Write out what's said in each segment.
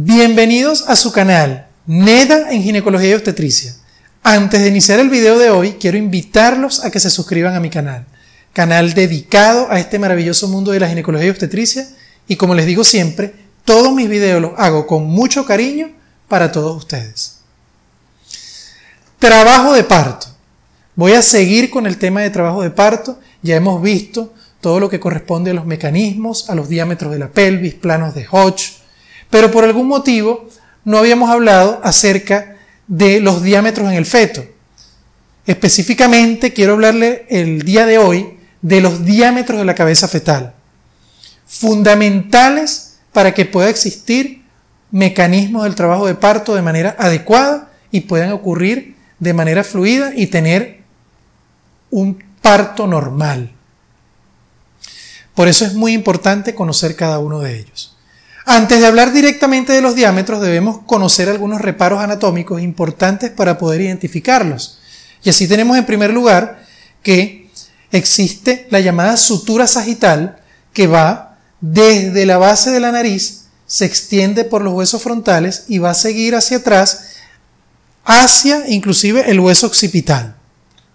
Bienvenidos a su canal Neda en Ginecología y Obstetricia. Antes de iniciar el video de hoy, quiero invitarlos a que se suscriban a mi canal, canal dedicado a este maravilloso mundo de la ginecología y obstetricia. Y como les digo siempre, todos mis videos los hago con mucho cariño para todos ustedes. Trabajo de parto. Voy a seguir con el tema de trabajo de parto. Ya hemos visto todo lo que corresponde a los mecanismos, a los diámetros de la pelvis, planos de Hodge, pero por algún motivo no habíamos hablado acerca de los diámetros en el feto. Específicamente quiero hablarle el día de hoy de los diámetros de la cabeza fetal, fundamentales para que pueda existir mecanismos del trabajo de parto de manera adecuada y puedan ocurrir de manera fluida y tener un parto normal. Por eso es muy importante conocer cada uno de ellos. Antes de hablar directamente de los diámetros, debemos conocer algunos reparos anatómicos importantes para poder identificarlos. Y así tenemos en primer lugar que existe la llamada sutura sagital que va desde la base de la nariz, se extiende por los huesos frontales y va a seguir hacia atrás hacia inclusive el hueso occipital.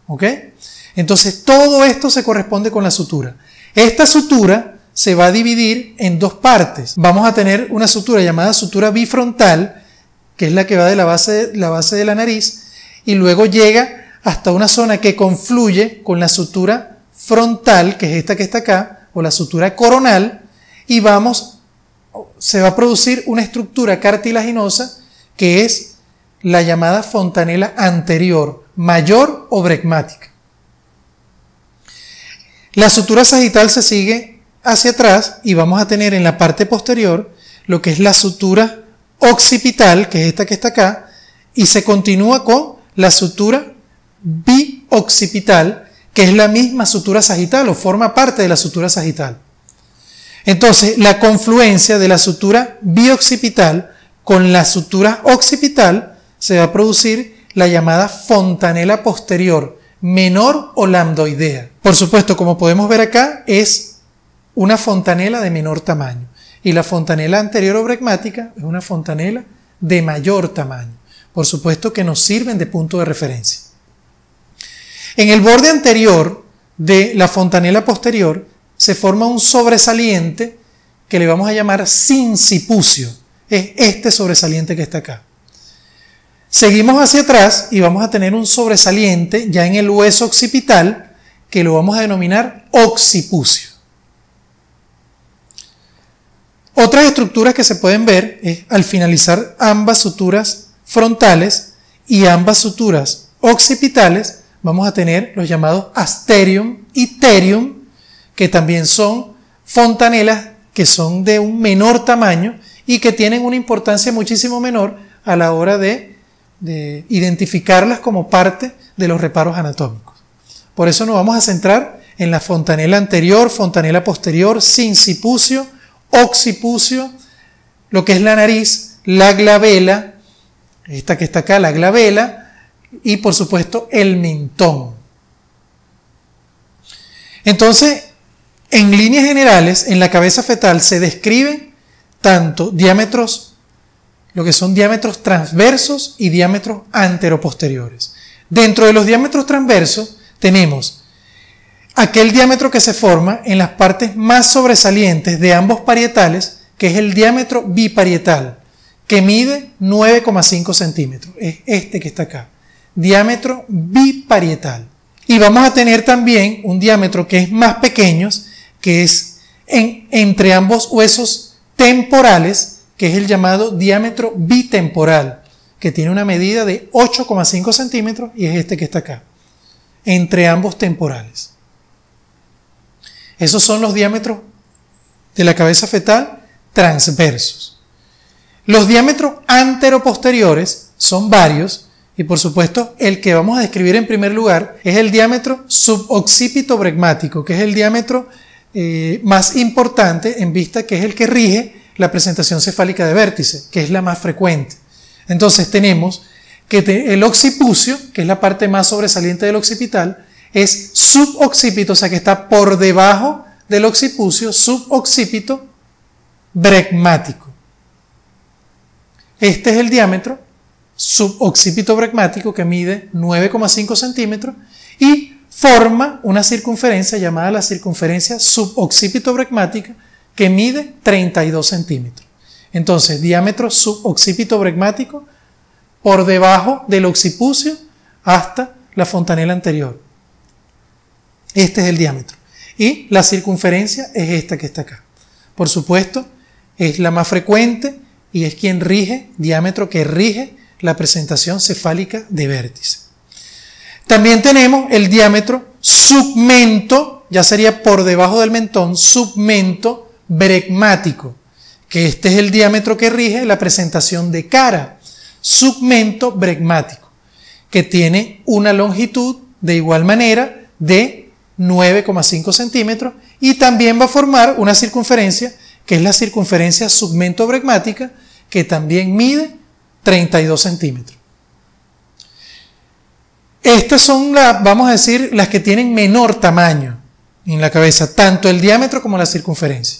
¿Ok? Entonces todo esto se corresponde con la sutura. Esta sutura se va a dividir en dos partes. Vamos a tener una sutura llamada sutura bifrontal, que es la que va de la base, la base de la nariz, y luego llega hasta una zona que confluye con la sutura frontal, que es esta que está acá, o la sutura coronal, y vamos, se va a producir una estructura cartilaginosa que es la llamada fontanela anterior, mayor o bregmática. La sutura sagital se sigue hacia atrás y vamos a tener en la parte posterior lo que es la sutura occipital, que es esta que está acá, y se continúa con la sutura bioccipital, que es la misma sutura sagital o forma parte de la sutura sagital. Entonces, la confluencia de la sutura bioccipital con la sutura occipital se va a producir la llamada fontanela posterior, menor o lambdoidea. Por supuesto, como podemos ver acá, es una fontanela de menor tamaño. Y la fontanela anterior o bregmática es una fontanela de mayor tamaño. Por supuesto que nos sirven de punto de referencia. En el borde anterior de la fontanela posterior se forma un sobresaliente que le vamos a llamar sincipucio. Es este sobresaliente que está acá. Seguimos hacia atrás y vamos a tener un sobresaliente ya en el hueso occipital que lo vamos a denominar occipucio. Otras estructuras que se pueden ver es al finalizar ambas suturas frontales y ambas suturas occipitales, vamos a tener los llamados asterium y terium, que también son fontanelas que son de un menor tamaño y que tienen una importancia muchísimo menor a la hora de, identificarlas como parte de los reparos anatómicos. Por eso nos vamos a centrar en la fontanela anterior, fontanela posterior, sincipucio occipucio, lo que es la nariz, la glabela, esta que está acá, la glabela, y por supuesto el mentón. Entonces, en líneas generales, en la cabeza fetal se describen tanto diámetros, lo que son diámetros transversos y diámetros anteroposteriores. Dentro de los diámetros transversos tenemos aquel diámetro que se forma en las partes más sobresalientes de ambos parietales, que es el diámetro biparietal, que mide 9,5 centímetros. Es este que está acá. Diámetro biparietal. Y vamos a tener también un diámetro que es más pequeño, que es en, entre ambos huesos temporales, que es el llamado diámetro bitemporal, que tiene una medida de 8,5 centímetros y es este que está acá, entre ambos temporales. Esos son los diámetros de la cabeza fetal transversos. Los diámetros anteroposteriores son varios y por supuesto el que vamos a describir en primer lugar es el diámetro suboccipitobregmático, que es el diámetro eh, más importante en vista que es el que rige la presentación cefálica de vértice, que es la más frecuente. Entonces tenemos que el occipucio, que es la parte más sobresaliente del occipital, es suboccipito, o sea que está por debajo del occipucio, suboccipito bregmático. Este es el diámetro suboccipito bregmático que mide 9,5 centímetros y forma una circunferencia llamada la circunferencia suboccipito bregmática que mide 32 centímetros. Entonces, diámetro suboccipito bregmático por debajo del occipucio hasta la fontanela anterior. Este es el diámetro. Y la circunferencia es esta que está acá. Por supuesto, es la más frecuente y es quien rige, diámetro que rige la presentación cefálica de vértice. También tenemos el diámetro submento, ya sería por debajo del mentón, submento bregmático, que este es el diámetro que rige la presentación de cara, submento bregmático, que tiene una longitud de igual manera de 9,5 centímetros y también va a formar una circunferencia que es la circunferencia submentobregmática que también mide 32 centímetros. Estas son las, vamos a decir, las que tienen menor tamaño en la cabeza, tanto el diámetro como la circunferencia.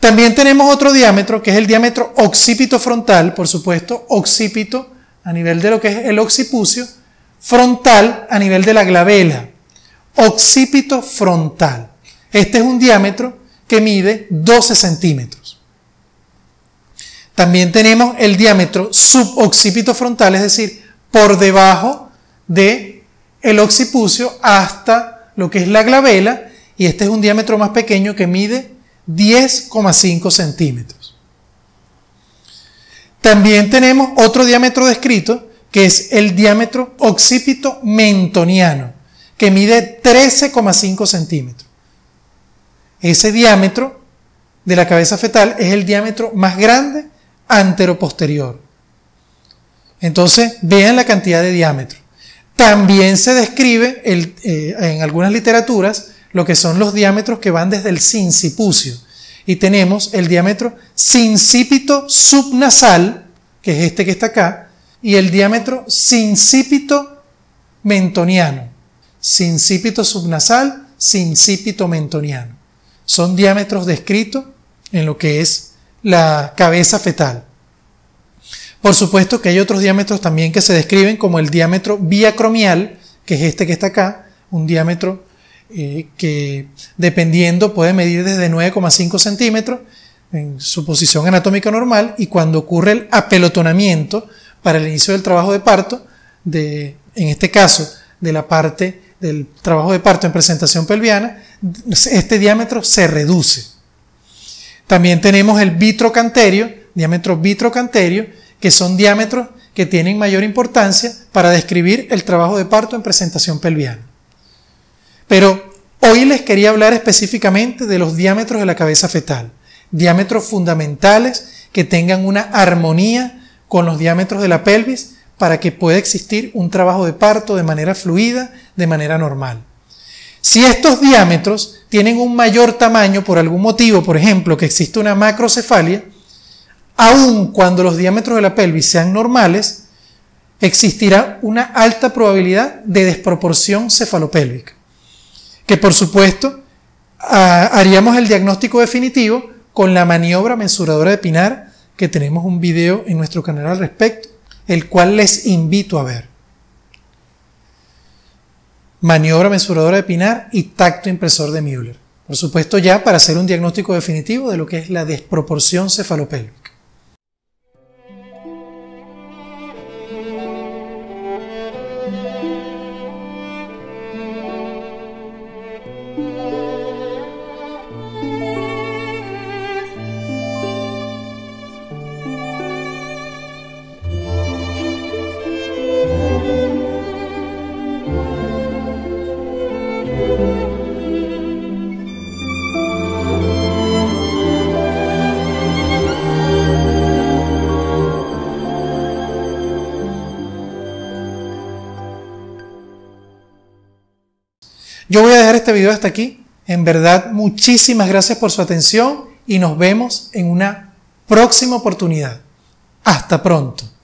También tenemos otro diámetro que es el diámetro occipito frontal, por supuesto, occipito a nivel de lo que es el occipucio, frontal a nivel de la glabela occipito frontal. Este es un diámetro que mide 12 centímetros. También tenemos el diámetro suboccipito frontal, es decir, por debajo de el occipucio hasta lo que es la glabela y este es un diámetro más pequeño que mide 10,5 centímetros. También tenemos otro diámetro descrito que es el diámetro occipito mentoniano que mide 13,5 centímetros. Ese diámetro de la cabeza fetal es el diámetro más grande anteroposterior. Entonces, vean la cantidad de diámetro. También se describe eh, en algunas literaturas lo que son los diámetros que van desde el sincipucio. Y tenemos el diámetro sincipito subnasal, que es este que está acá, y el diámetro sincipito mentoniano. Sincípito subnasal, sincípito mentoniano. Son diámetros descritos en lo que es la cabeza fetal. Por supuesto que hay otros diámetros también que se describen como el diámetro biacromial, que es este que está acá, un diámetro eh, que dependiendo puede medir desde 9,5 centímetros en su posición anatómica normal y cuando ocurre el apelotonamiento para el inicio del trabajo de parto, de, en este caso de la parte del trabajo de parto en presentación pelviana, este diámetro se reduce. También tenemos el vitrocanterio, diámetro vitrocanterio, que son diámetros que tienen mayor importancia para describir el trabajo de parto en presentación pelviana. Pero hoy les quería hablar específicamente de los diámetros de la cabeza fetal, diámetros fundamentales que tengan una armonía con los diámetros de la pelvis para que pueda existir un trabajo de parto de manera fluida, de manera normal. Si estos diámetros tienen un mayor tamaño por algún motivo, por ejemplo, que existe una macrocefalia, aun cuando los diámetros de la pelvis sean normales, existirá una alta probabilidad de desproporción cefalopélvica. Que por supuesto ah, haríamos el diagnóstico definitivo con la maniobra mensuradora de Pinar, que tenemos un video en nuestro canal al respecto, el cual les invito a ver. Maniobra mesuradora de Pinar y tacto impresor de Müller. Por supuesto, ya para hacer un diagnóstico definitivo de lo que es la desproporción cefalopélvica. este video hasta aquí. En verdad, muchísimas gracias por su atención y nos vemos en una próxima oportunidad. Hasta pronto.